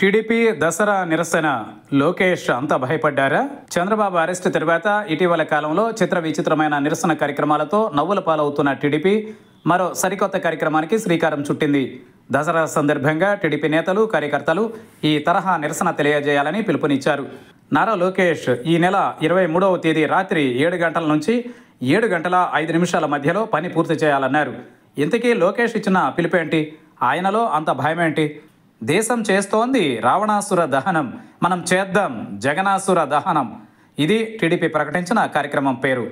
TDP Dasara నిరసన లోకేష్ అంత భయపడ్డారా Chandrababu arrest తర్వాత ఇటీవల కాలంలో చిత్ర విచిత్రమైన నిరసన కార్యక్రమాలతో నవ్వుల పాలవుతున్న టీడీపీ మరో సరికొత్త కార్యక్రమానికి శ్రీకారం చుట్టింది దసరా సందర్భంగా టీడీపీ నేతలు కార్యకర్తలు ఈ తరహా నిరసన తెలియజేయాలని పిలుపునిచ్చారు నారా లోకేష్ ఈ నెల ఇరవై మూడవ తేదీ రాత్రి ఏడు గంటల నుంచి ఏడు గంటల ఐదు నిమిషాల మధ్యలో పని పూర్తి చేయాలన్నారు ఇంతకీ లోకేష్ ఇచ్చిన పిలుపేంటి ఆయనలో అంత భయమేంటి దేశం చేస్తోంది రావణాసుర దహనం మనం చేద్దాం జగనాసుర దహనం ఇది టీడీపీ ప్రకటించిన కార్యక్రమం పేరు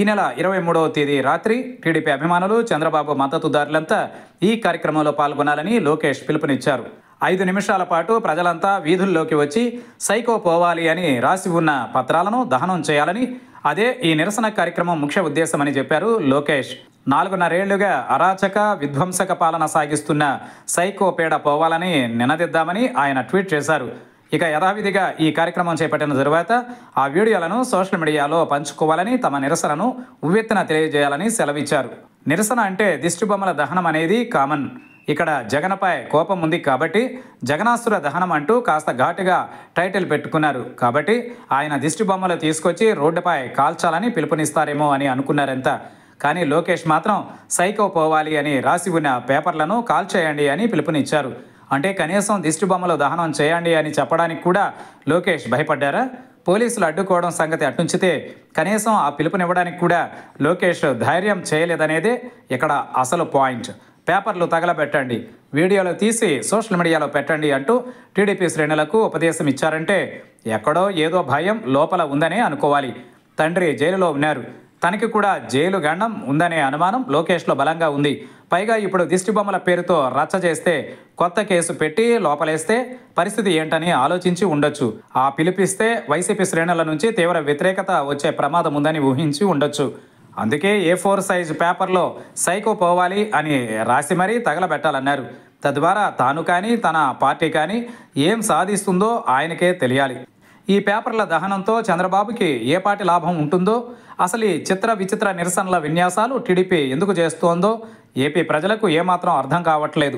ఈ నెల ఇరవై మూడవ తేదీ రాత్రి టీడీపీ అభిమానులు చంద్రబాబు మద్దతుదారులంతా ఈ కార్యక్రమంలో పాల్గొనాలని లోకేష్ పిలుపునిచ్చారు ఐదు నిమిషాల పాటు ప్రజలంతా వీధుల్లోకి వచ్చి సైకో పోవాలి అని రాసి ఉన్న పత్రాలను దహనం చేయాలని అదే ఈ నిరసన కార్యక్రమం ముఖ్య ఉద్దేశమని చెప్పారు లోకేష్ నాలుగున్నరేళ్లుగా అరాచక విధ్వంసక పాలన సాగిస్తున్న సైకో పేడ పోవాలని నినదిద్దామని ఆయన ట్వీట్ చేశారు ఇక యథావిధిగా ఈ కార్యక్రమం చేపట్టిన తరువాత ఆ వీడియోలను సోషల్ మీడియాలో పంచుకోవాలని తమ నిరసనను ఉవ్వెత్తున తెలియజేయాలని సెలవిచ్చారు నిరసన అంటే దిష్టిబొమ్మల దహనం అనేది కామన్ ఇక్కడ జగన్పై కోపం ఉంది కాబట్టి జగనాసుర దహనం అంటూ కాస్త ఘాటుగా టైటిల్ పెట్టుకున్నారు కాబట్టి ఆయన దిష్టిబొమ్మలు తీసుకొచ్చి రోడ్డుపై కాల్చాలని పిలుపునిస్తారేమో అని అనుకున్నారంతా కానీ లోకేష్ మాత్రం సైకో పోవాలి అని రాసి ఉన్న పేపర్లను కాల్ చేయండి అని పిలుపునిచ్చారు అంటే కనీసం దిష్టిబొమ్మలు దహనం చేయండి అని చెప్పడానికి కూడా లోకేష్ భయపడ్డారా పోలీసులు అడ్డుకోవడం సంగతి అట్టుంచితే కనీసం ఆ పిలుపునివ్వడానికి కూడా లోకేష్ ధైర్యం చేయలేదనేదే ఇక్కడ అసలు పాయింట్ పేపర్లు తగలబెట్టండి వీడియోలు తీసి సోషల్ మీడియాలో పెట్టండి అంటూ టీడీపీ శ్రేణులకు ఉపదేశం ఇచ్చారంటే ఎక్కడో ఏదో భయం లోపల ఉందనే అనుకోవాలి తండ్రి జైలులో ఉన్నారు తనకి కూడా జైలు గండం ఉందనే అనుమానం లోకేష్లో బలంగా ఉంది పైగా ఇప్పుడు దిష్టిబొమ్మల పేరుతో రచ్చ చేస్తే కొత్త కేసు పెట్టి లోపలేస్తే పరిస్థితి ఏంటని ఆలోచించి ఉండొచ్చు ఆ పిలిపిస్తే వైసీపీ శ్రేణుల నుంచి తీవ్ర వ్యతిరేకత వచ్చే ప్రమాదం ఉందని ఊహించి ఉండొచ్చు అందుకే ఏ ఫోర్ సైజ్ పేపర్లో సైకో పోవాలి అని రాసి మరీ తగలబెట్టాలన్నారు తద్వారా తాను కానీ తన పార్టీ కానీ ఏం సాధిస్తుందో ఆయనకే తెలియాలి ఈ పేపర్ల దహనంతో చంద్రబాబుకి ఏ పాటి లాభం ఉంటుందో అసలు ఈ చిత్ర విచిత్ర నిరసనల విన్యాసాలు టీడీపీ ఎందుకు చేస్తోందో ఏపీ ప్రజలకు ఏమాత్రం అర్థం కావట్లేదు